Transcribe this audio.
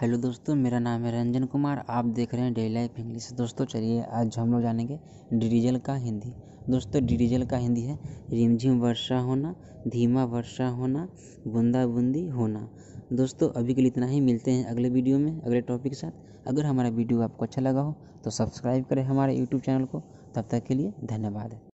hello दोस्तों मेरा नाम है रंजन कुमार आप देख रहे हैं डेली लाइफ इंग्लिश दोस्तों चलिए आज हम लोग जानेंगे डीडीजल का हिंदी दोस्तों डीडीजल का हिंदी है रिमझिम वर्षा होना धीमा वर्षा होना बूंदा बूंदी होना दोस्तों अभी के लिए इतना ही मिलते हैं अगले वीडियो में अगले टॉपिक के साथ अगर हमारा वीडियो आपको अच्छा लगा हो तो सब्सक्राइब करें हमारे यूट्यूब चैनल को तब तक के लिए धन्यवाद